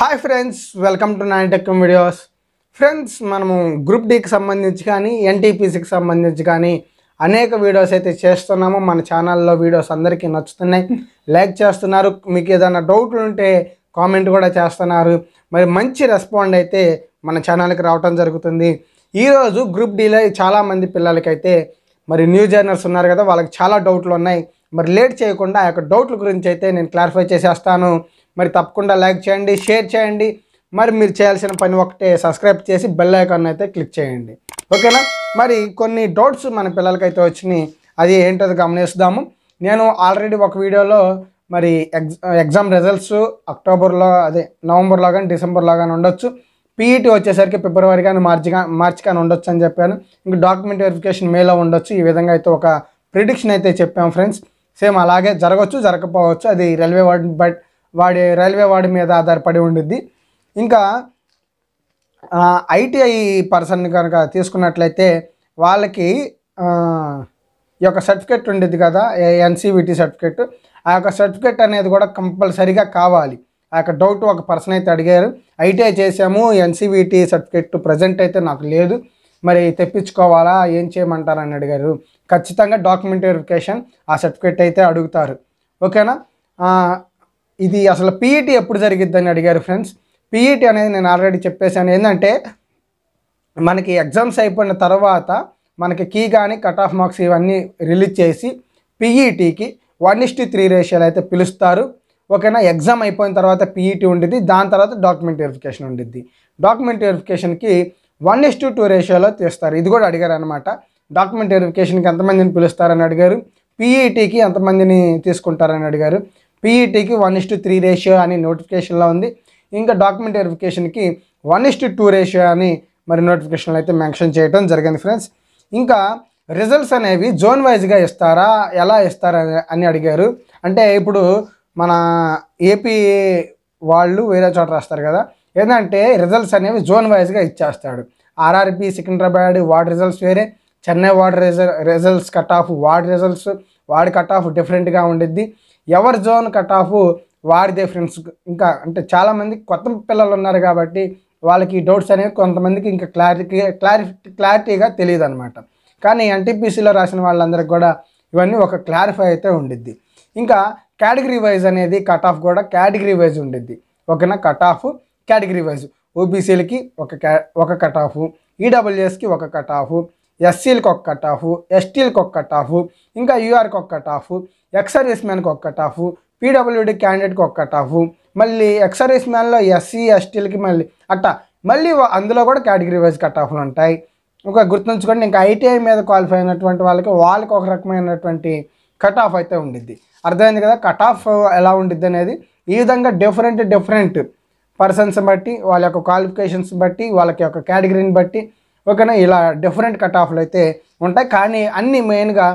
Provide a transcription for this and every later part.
hi friends welcome to nine tech videos friends మనము group డీకి సంబంధించి కానీ ఎన్టీపీసీకి సంబంధించి కానీ అనేక వీడియోస్ అయితే చేస్తున్నాము మన ఛానల్లో వీడియోస్ అందరికీ నచ్చుతున్నాయి లైక్ చేస్తున్నారు మీకు ఏదైనా డౌట్లు ఉంటే కామెంట్ కూడా చేస్తున్నారు మరి మంచి రెస్పాండ్ అయితే మన ఛానల్కి రావటం జరుగుతుంది ఈరోజు గ్రూప్ డీలో చాలామంది పిల్లలకైతే మరి న్యూ జర్నర్స్ ఉన్నారు కదా వాళ్ళకి చాలా డౌట్లు ఉన్నాయి మరి లేట్ చేయకుండా ఆ యొక్క డౌట్ల గురించి అయితే నేను క్లారిఫై చేసేస్తాను మరి తప్పకుండా లైక్ చేయండి షేర్ చేయండి మరి మీరు చేయాల్సిన పని ఒకటే సబ్స్క్రైబ్ చేసి బెల్ ఐకాన్ అయితే క్లిక్ చేయండి ఓకేనా మరి కొన్ని డౌట్స్ మన పిల్లలకైతే వచ్చినాయి అది ఏంటో గమనిస్తాము నేను ఆల్రెడీ ఒక వీడియోలో మరి ఎగ్జామ్ రిజల్ట్స్ అక్టోబర్లో అదే నవంబర్లో కానీ డిసెంబర్లో కానీ ఉండొచ్చు పీఈటీ వచ్చేసరికి ఫిబ్రవరి కానీ మార్చి మార్చి కానీ ఉండొచ్చు అని చెప్పాను ఇంకా డాక్యుమెంట్ వెరిఫికేషన్ మేలో ఉండొచ్చు ఈ విధంగా అయితే ఒక ప్రిడిక్షన్ అయితే చెప్పాము ఫ్రెండ్స్ సేమ్ అలాగే జరగవచ్చు జరగకపోవచ్చు అది రైల్వే వర్డ్ బట్ వాడి రైల్వే వాడి మీద ఆధారపడి ఉండిద్ది ఇంకా ఐటీఐ పర్సన్ కనుక తీసుకున్నట్లయితే వాళ్ళకి ఈ యొక్క సర్టిఫికెట్ ఉండేది కదా ఎన్సీవిటీ సర్టిఫికెట్ ఆ యొక్క సర్టిఫికెట్ అనేది కూడా కంపల్సరీగా కావాలి ఆ యొక్క డౌట్ ఒక పర్సన్ అయితే అడిగారు ఐటీఐ చేసాము ఎన్సీవిటీ సర్టిఫికెట్ ప్రజెంట్ అయితే నాకు లేదు మరి తెప్పించుకోవాలా ఏం చేయమంటారని అడిగారు ఖచ్చితంగా డాక్యుమెంట్ వెరిఫికేషన్ ఆ సర్టిఫికెట్ అయితే అడుగుతారు ఓకేనా ఇది అసలు పీఈటీ e ఎప్పుడు జరిగిద్దని అడిగారు ఫ్రెండ్స్ పీఈటీ e అనేది నేను ఆల్రెడీ చెప్పేశాను ఏంటంటే మనకి ఎగ్జామ్స్ అయిపోయిన తర్వాత మనకి కీ కానీ కట్ ఆఫ్ మార్క్స్ ఇవన్నీ రిలీజ్ చేసి పీఈటీకి వన్ ఇస్టీ త్రీ రేషియోలు అయితే పిలుస్తారు ఓకేనా ఎగ్జామ్ అయిపోయిన తర్వాత పీఈటీ e ఉండిద్ది దాని తర్వాత డాక్యుమెంట్ వెరిఫికేషన్ ఉండిద్ది డాక్యుమెంట్ వెరిఫికేషన్కి వన్ ఇస్ టు టూ రేషియోలో తీస్తారు ఇది కూడా అడిగారు అనమాట డాక్యుమెంట్ వెరిఫికేషన్కి ఎంతమందిని పిలుస్తారని అడిగారు పీఈటీకి ఎంతమందిని తీసుకుంటారని అడిగారు పీఈటీకి వన్ ఇస్టు త్రీ రేషియో అని నోటిఫికేషన్లో ఉంది ఇంకా డాక్యుమెంట్ వెరిఫికేషన్కి వన్ ఇస్టు టూ రేషియో అని మరి నోటిఫికేషన్లో అయితే మెన్షన్ చేయడం జరిగింది ఫ్రెండ్స్ ఇంకా రిజల్ట్స్ అనేవి జోన్ వైజ్గా ఇస్తారా ఎలా ఇస్తారా అని అడిగారు అంటే ఇప్పుడు మన ఏపీ వాళ్ళు వేరే చోట రాస్తారు కదా ఏంటంటే రిజల్ట్స్ అనేవి జోన్ వైజ్గా ఇచ్చేస్తాడు ఆర్ఆర్పి సికింద్రాబాద్ వార్డ్ రిజల్ట్స్ వేరే Chennai board result results cut off board results board cut off డిఫరెంట్గా ఉండిద్ది ఎవరి జోన్ కట్ ఆఫ్ వారిదే ఫ్రెండ్స్ ఇంకా అంటే చాలామంది కొత్త పిల్లలు ఉన్నారు కాబట్టి వాళ్ళకి డౌట్స్ అనేవి కొంతమందికి ఇంకా క్లారిటీ క్లారిఫి క్లారిటీగా తెలియదు అనమాట కానీ ఎన్టీపీసీలో రాసిన వాళ్ళందరికీ కూడా ఇవన్నీ ఒక క్లారిఫై అయితే ఉండిద్ది ఇంకా కేటగిరీ వైజ్ అనేది కట్ ఆఫ్ కూడా కేటగిరీ వైజ్ ఉండిద్ది ఒకనా కట్ ఆఫ్ కేటగిరీ వైజ్ ఓబీసీలకి ఒక ఒక కట్ ఆఫ్ ఈడబ్ల్యూఎస్కి ఒక కట్ ఆఫ్ ఎస్సీలకు ఒక కట్ ఎస్టీలకి ఎస్టీలకు ఒక టాఫ్ ఇంకా యూఆర్కి ఒక టాఫ్ ఆఫ్ ఎక్సర్వీస్ మ్యాన్కి ఒక టాఫ్ పీడబ్ల్యూడి క్యాండిడేట్కి ఒక టాఫ్ మళ్ళీ ఎక్సర్వీస్ మ్యాన్లో ఎస్సీ ఎస్టీలకి మళ్ళీ అట్టా మళ్ళీ అందులో కూడా కేటగిరీ వైజ్ కట్ ఆఫ్లు ఉంటాయి ఇంకా గుర్తుంచుకోండి ఇంకా ఐటీఐ మీద క్వాలిఫై అయినటువంటి వాళ్ళకి వాళ్ళకి ఒక రకమైనటువంటి కట్ ఆఫ్ అయితే ఉండిద్ది అర్థమైంది కదా కట్ ఆఫ్ ఎలా ఉండిద్ది అనేది ఈ విధంగా డిఫరెంట్ డిఫరెంట్ పర్సన్స్ బట్టి వాళ్ళ యొక్క క్వాలిఫికేషన్స్ బట్టి వాళ్ళకి యొక్క కేటగిరీని బట్టి ఓకేనా ఇలా డిఫరెంట్ కట్ ఆఫ్లు అయితే ఉంటాయి కానీ అన్ని మెయిన్గా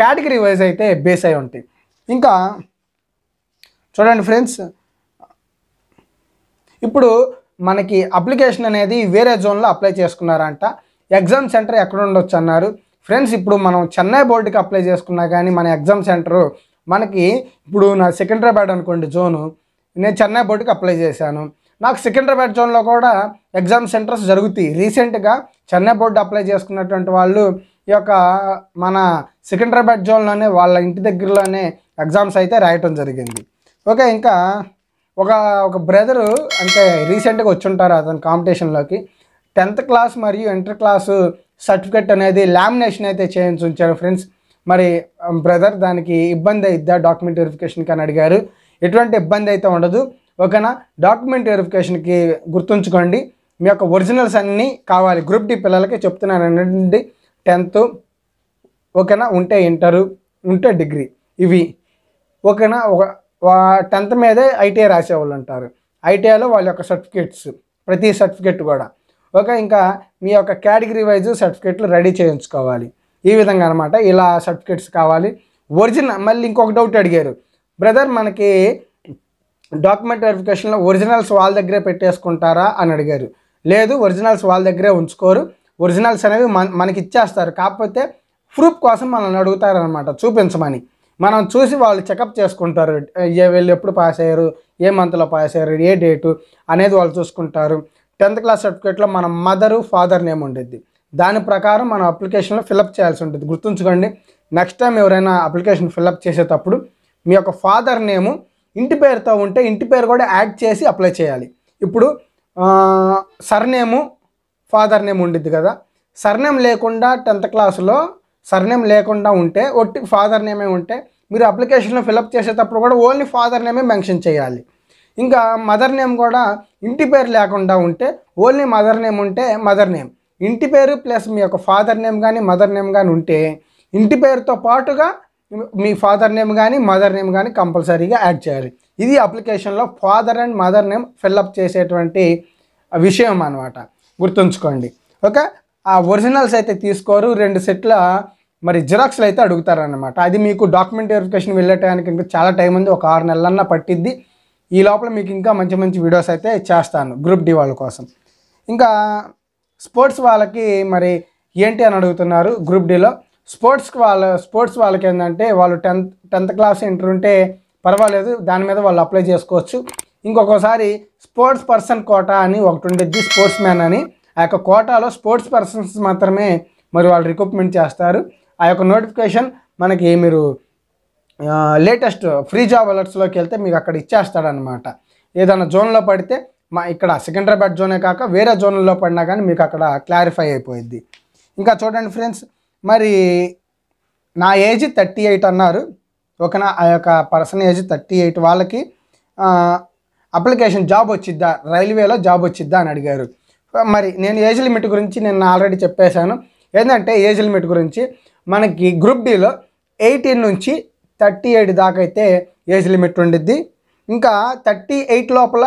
కేటగిరీ వైజ్ అయితే బేస్ అయి ఉంటాయి ఇంకా చూడండి ఫ్రెండ్స్ ఇప్పుడు మనకి అప్లికేషన్ అనేది వేరే జోన్లో అప్లై చేసుకున్నారంట ఎగ్జామ్ సెంటర్ ఎక్కడ ఉండొచ్చు అన్నారు ఫ్రెండ్స్ ఇప్పుడు మనం చెన్నై బోర్డుకి అప్లై చేసుకున్నా కానీ మన ఎగ్జామ్ సెంటరు మనకి ఇప్పుడు నా బ్యాడ్ అనుకోండి జోను నేను చెన్నై బోర్డుకి అప్లై చేశాను నాకు సికింద్రాబాద్ జోన్లో కూడా ఎగ్జామ్ సెంటర్స్ జరుగుతాయి రీసెంట్గా చెన్నై బోర్డు అప్లై చేసుకున్నటువంటి వాళ్ళు ఈ యొక్క మన సికింద్రాబాద్ జోన్లోనే వాళ్ళ ఇంటి దగ్గరలోనే ఎగ్జామ్స్ అయితే రాయటం జరిగింది ఓకే ఇంకా ఒక ఒక బ్రదరు అంటే రీసెంట్గా వచ్చుంటారు అతని కాంపిటీషన్లోకి టెన్త్ క్లాస్ మరియు ఇంటర్ క్లాసు సర్టిఫికెట్ అనేది లామినేషన్ అయితే చేయించి ఉంచారు ఫ్రెండ్స్ మరి బ్రదర్ దానికి ఇబ్బంది అయిద్దా డాక్యుమెంట్ వెరిఫికేషన్కి అని అడిగారు ఎటువంటి ఇబ్బంది అయితే ఉండదు ఓకేనా డాక్యుమెంట్ వెరిఫికేషన్కి గుర్తుంచుకోండి మీ యొక్క ఒరిజినల్స్ అన్నీ కావాలి గ్రూప్ డి పిల్లలకి చెప్తున్నానండి టెన్త్ ఓకేనా ఉంటే ఇంటరు ఉంటే డిగ్రీ ఇవి ఓకేనా ఒక టెన్త్ మీదే ఐటీఐ రాసేవాళ్ళు ఉంటారు ఐటీఐలో వాళ్ళ యొక్క సర్టిఫికేట్స్ ప్రతి సర్టిఫికేట్ కూడా ఓకే ఇంకా మీ యొక్క కేటగిరీ వైజ్ సర్టిఫికేట్లు రెడీ చేయించుకోవాలి ఈ విధంగా అనమాట ఇలా సర్టిఫికేట్స్ కావాలి ఒరిజినల్ మళ్ళీ ఇంకొక డౌట్ అడిగారు బ్రదర్ మనకి డాక్యుమెంట్ వెరిఫికేషన్లో ఒరిజినల్స్ వాళ్ళ దగ్గరే పెట్టేసుకుంటారా అని అడిగారు లేదు ఒరిజినల్స్ వాళ్ళ దగ్గరే ఉంచుకోరు ఒరిజినల్స్ అనేవి మన మనకి ఇచ్చేస్తారు కాకపోతే ప్రూఫ్ కోసం మనల్ని అడుగుతారనమాట చూపించమని మనం చూసి వాళ్ళు చెకప్ చేసుకుంటారు ఏ వీళ్ళు ఎప్పుడు పాస్ అయ్యారు ఏ మంత్లో పాస్ అయ్యారు ఏ డేటు అనేది వాళ్ళు చూసుకుంటారు టెన్త్ క్లాస్ సర్టిఫికేట్లో మన మదరు ఫాదర్ నేమ్ ఉండేది దాని ప్రకారం మనం అప్లికేషన్లో ఫిలప్ చేయాల్సి ఉంటుంది గుర్తుంచుకోండి నెక్స్ట్ టైం ఎవరైనా అప్లికేషన్ ఫిలప్ చేసేటప్పుడు మీ యొక్క ఫాదర్ నేము ఇంటి పేరుతో ఉంటే ఇంటి పేరు కూడా యాడ్ చేసి అప్లై చేయాలి ఇప్పుడు సర్నేము ఫాదర్ నేమ్ ఉండిద్ది కదా సర్నేమ్ లేకుండా టెన్త్ క్లాస్లో సర్నేమ్ లేకుండా ఉంటే ఒట్టి ఫాదర్ నేమే ఉంటే మీరు అప్లికేషన్లో ఫిలప్ చేసేటప్పుడు కూడా ఓన్లీ ఫాదర్ నేమే మెన్షన్ చేయాలి ఇంకా మదర్ నేమ్ కూడా ఇంటి పేరు లేకుండా ఉంటే ఓన్లీ మదర్ నేమ్ ఉంటే మదర్ నేమ్ ఇంటి పేరు ప్లస్ మీ యొక్క ఫాదర్ నేమ్ కానీ మదర్ నేమ్ కానీ ఉంటే ఇంటి పేరుతో పాటుగా మీ ఫాదర్ నేమ్ కానీ మదర్ నేమ్ కానీ కంపల్సరీగా యాడ్ చేయాలి ఇది అప్లికేషన్లో father and mother name fill up చేసేటువంటి విషయం అనమాట గుర్తుంచుకోండి ఓకే ఆ ఒరిజినల్స్ అయితే తీసుకోరు రెండు సెట్ల మరి జిరాక్స్లు అయితే అడుగుతారనమాట అది మీకు డాక్యుమెంట్ వెరిఫికేషన్ వెళ్ళటానికి ఇంకా చాలా టైం ఉంది ఒక ఆరు నెలలన్నా పట్టిద్ది ఈ లోపల మీకు ఇంకా మంచి మంచి వీడియోస్ అయితే చేస్తాను గ్రూప్ డి వాళ్ళ కోసం ఇంకా స్పోర్ట్స్ వాళ్ళకి మరి ఏంటి అని అడుగుతున్నారు గ్రూప్ డిలో స్పోర్ట్స్ వాళ్ళ స్పోర్ట్స్ వాళ్ళకి ఏంటంటే వాళ్ళు టెన్త్ టెన్త్ క్లాస్ ఇంటర్ ఉంటే పర్వాలేదు దాని మీద వాళ్ళు అప్లై చేసుకోవచ్చు ఇంకొకసారి స్పోర్ట్స్ పర్సన్ కోటా అని ఒకటి ఉండేది స్పోర్ట్స్ మ్యాన్ అని ఆ యొక్క కోటాలో స్పోర్ట్స్ పర్సన్స్ మాత్రమే మరి వాళ్ళు రిక్రూట్మెంట్ చేస్తారు ఆ యొక్క నోటిఫికేషన్ మనకి మీరు లేటెస్ట్ ఫ్రీ జాబ్ అలర్ట్స్లోకి వెళ్తే మీకు అక్కడ ఇచ్చేస్తాడనమాట ఏదైనా జోన్లో పడితే మా ఇక్కడ సికింద్రాబాద్ జోనే కాక వేరే జోన్లలో పడినా కానీ మీకు అక్కడ క్లారిఫై అయిపోయింది ఇంకా చూడండి ఫ్రెండ్స్ మరి నా ఏజ్ థర్టీ ఎయిట్ అన్నారు నా ఆ యొక్క పర్సన్ ఏజ్ థర్టీ ఎయిట్ వాళ్ళకి అప్లికేషన్ జాబ్ వచ్చిద్దా రైల్వేలో జాబ్ వచ్చిద్దా అని అడిగారు మరి నేను ఏజ్ లిమిట్ గురించి నేను ఆల్రెడీ చెప్పేశాను ఏంటంటే ఏజ్ లిమిట్ గురించి మనకి గ్రూప్ డిలో ఎయిటీన్ నుంచి థర్టీ ఎయిట్ దాకా అయితే ఏజ్ లిమిట్ ఉండిద్ది ఇంకా థర్టీ ఎయిట్ లోపల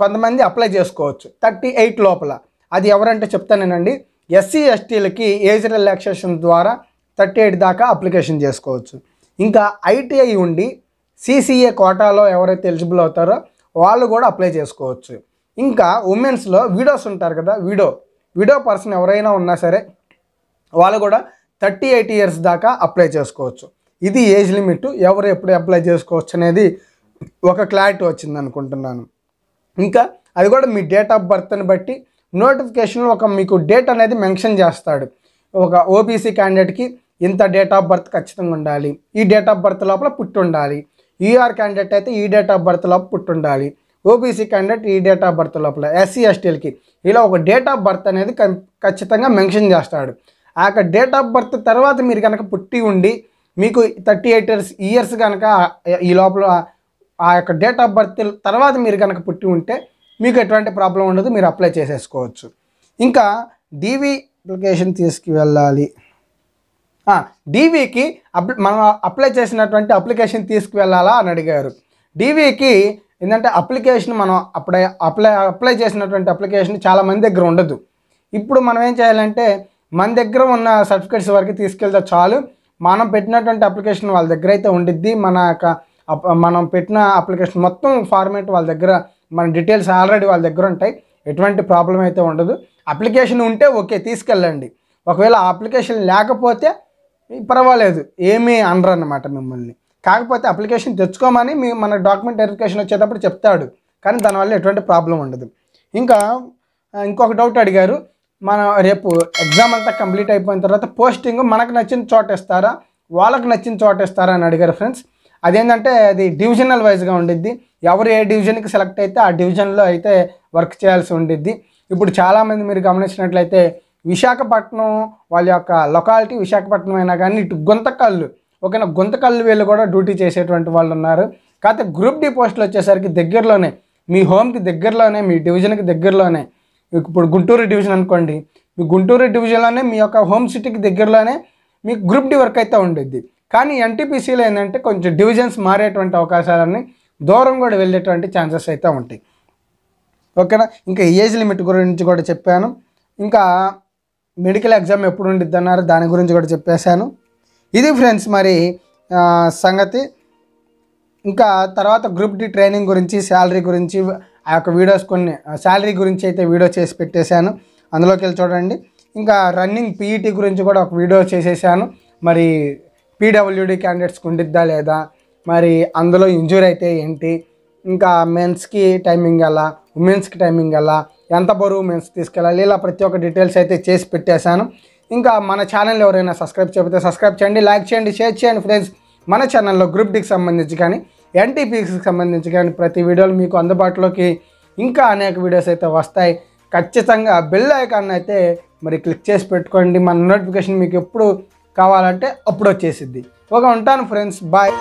కొంతమంది అప్లై చేసుకోవచ్చు థర్టీ ఎయిట్ లోపల అది ఎవరంటే చెప్తానేనండి ఎస్సీ ఎస్టీలకి ఏజ్ రిలాక్సేషన్ ద్వారా థర్టీ ఎయిట్ దాకా అప్లికేషన్ చేసుకోవచ్చు ఇంకా ఐటీఐ ఉండి సీసీఏ కోటాలో ఎవరైతే ఎలిజిబుల్ అవుతారో వాళ్ళు కూడా అప్లై చేసుకోవచ్చు ఇంకా ఉమెన్స్లో వీడోస్ ఉంటారు కదా వీడో వీడో పర్సన్ ఎవరైనా ఉన్నా సరే వాళ్ళు కూడా థర్టీ ఎయిట్ ఇయర్స్ దాకా అప్లై చేసుకోవచ్చు ఇది ఏజ్ లిమిట్ ఎవరు ఎప్పుడు అప్లై చేసుకోవచ్చు అనేది ఒక క్లారిటీ వచ్చింది అనుకుంటున్నాను ఇంకా అది కూడా మీ డేట్ ఆఫ్ బర్త్ని బట్టి నోటిఫికేషన్లో ఒక మీకు డేట్ అనేది మెన్షన్ చేస్తాడు ఒక ఓబీసీ క్యాండిడేట్కి ఇంత డేట్ ఆఫ్ బర్త్ ఖచ్చితంగా ఉండాలి ఈ డేట్ ఆఫ్ బర్త్ లోపల పుట్టి ఉండాలి ఈఆర్ e క్యాండిడేట్ అయితే ఈ డేట్ ఆఫ్ బర్త్ లోపల పుట్టి ఉండాలి ఓబీసీ క్యాండిడేట్ ఈ డేట్ ఆఫ్ బర్త్ లోపల ఎస్సీ ఎస్టీలకి ఇలా ఒక డేట్ ఆఫ్ బర్త్ అనేది ఖచ్చితంగా మెన్షన్ చేస్తాడు ఆ యొక్క డేట్ ఆఫ్ బర్త్ తర్వాత మీరు కనుక పుట్టి ఉండి మీకు థర్టీ ఎయిట్ ఇయర్స్ ఇయర్స్ కనుక ఈ లోపల ఆ యొక్క డేట్ ఆఫ్ బర్త్ తర్వాత మీరు కనుక పుట్టి ఉంటే మీకు ఎటువంటి ప్రాబ్లం ఉండదు మీరు అప్లై చేసేసుకోవచ్చు ఇంకా డీవీ అప్లికేషన్ తీసుకువెళ్ళాలి డీవీకి అప్ మనం అప్లై చేసినటువంటి అప్లికేషన్ తీసుకువెళ్ళాలా అని అడిగారు డీవీకి ఏంటంటే అప్లికేషన్ మనం అప్లై అప్లై అప్లై చేసినటువంటి అప్లికేషన్ చాలా మంది దగ్గర ఉండదు ఇప్పుడు మనం ఏం చేయాలంటే మన దగ్గర ఉన్న సర్టిఫికేట్స్ వరకు తీసుకెళ్తే చాలు మనం పెట్టినటువంటి అప్లికేషన్ వాళ్ళ దగ్గర అయితే ఉండిద్ది మన యొక్క మనం పెట్టిన అప్లికేషన్ మొత్తం ఫార్మేట్ వాళ్ళ దగ్గర మన డీటెయిల్స్ ఆల్రెడీ వాళ్ళ దగ్గర ఉంటాయి ఎటువంటి ప్రాబ్లం అయితే ఉండదు అప్లికేషన్ ఉంటే ఓకే తీసుకెళ్ళండి ఒకవేళ అప్లికేషన్ లేకపోతే పర్వాలేదు ఏమీ అనరు అనమాట మిమ్మల్ని కాకపోతే అప్లికేషన్ తెచ్చుకోమని మీ మన డాక్యుమెంట్ వెరిఫికేషన్ వచ్చేటప్పుడు చెప్తాడు కానీ దానివల్ల ఎటువంటి ప్రాబ్లం ఉండదు ఇంకా ఇంకొక డౌట్ అడిగారు మన రేపు ఎగ్జామ్ అంతా కంప్లీట్ అయిపోయిన తర్వాత పోస్టింగ్ మనకు నచ్చిన చోట ఇస్తారా వాళ్ళకు నచ్చిన చోట ఇస్తారా అని అడిగారు ఫ్రెండ్స్ అదేంటంటే అది డివిజనల్ వైజ్గా ఉండిద్ది ఎవరు ఏ డివిజన్కి సెలెక్ట్ అయితే ఆ డివిజన్లో అయితే వర్క్ చేయాల్సి ఉండిద్ది ఇప్పుడు చాలామంది మీరు గమనించినట్లయితే విశాఖపట్నం వాళ్ళ యొక్క లొకాలిటీ విశాఖపట్నం అయినా కానీ ఇటు గుంతకల్లు ఓకేనా గుంతకల్లు వీళ్ళు కూడా డ్యూటీ చేసేటువంటి వాళ్ళు ఉన్నారు కాకపోతే గ్రూప్ డి పోస్టులు వచ్చేసరికి దగ్గరలోనే మీ హోమ్కి దగ్గరలోనే మీ డివిజన్కి దగ్గరలోనే ఇప్పుడు గుంటూరు డివిజన్ అనుకోండి మీ గుంటూరు డివిజన్లోనే మీ యొక్క హోమ్ సిటీకి దగ్గరలోనే మీకు గ్రూప్ డి వర్క్ అయితే ఉండేది కానీ ఎన్టీపీసీలో ఏంటంటే కొంచెం డివిజన్స్ మారేటువంటి అవకాశాలన్నీ దూరం కూడా వెళ్ళేటువంటి ఛాన్సెస్ అయితే ఉంటాయి ఓకేనా ఇంకా ఏజ్ లిమిట్ గురించి కూడా చెప్పాను ఇంకా మెడికల్ ఎగ్జామ్ ఎప్పుడు ఉండిద్ది అన్నారు దాని గురించి కూడా చెప్పేశాను ఇది ఫ్రెండ్స్ మరి సంగతి ఇంకా తర్వాత గ్రూప్ డి ట్రైనింగ్ గురించి శాలరీ గురించి ఆ యొక్క వీడియోస్ కొన్ని శాలరీ గురించి అయితే వీడియో చేసి పెట్టేశాను అందులోకి వెళ్ళి చూడండి ఇంకా రన్నింగ్ పీఈటీ గురించి కూడా ఒక వీడియో చేసేసాను మరి పీడబ్ల్యూడి క్యాండిడేట్స్కి ఉండిద్దా లేదా మరి అందులో ఇంజూరీ అయితే ఏంటి ఇంకా మెన్స్కి టైమింగ్ ఎలా ఉమెన్స్కి టైమింగ్ ఎలా ఎంత బరువు మెన్స్ తీసుకెళ్ళాలి ఇలా ప్రతి ఒక్క డీటెయిల్స్ అయితే చేసి పెట్టేశాను ఇంకా మన ఛానల్ ఎవరైనా సబ్స్క్రైబ్ చేయకపోతే సబ్స్క్రైబ్ చేయండి లైక్ చేయండి షేర్ చేయండి ఫ్రెండ్స్ మన ఛానల్లో గ్రూప్ డికి సంబంధించి కానీ ఎన్టీపీకి సంబంధించి కానీ ప్రతి వీడియోలు మీకు అందుబాటులోకి ఇంకా అనేక వీడియోస్ అయితే వస్తాయి ఖచ్చితంగా బెల్ ఐకాన్ అయితే మరి క్లిక్ చేసి పెట్టుకోండి మన నోటిఫికేషన్ మీకు ఎప్పుడు కావాలంటే అప్పుడు వచ్చేసిద్ది ఒక ఉంటాను ఫ్రెండ్స్ బాయ్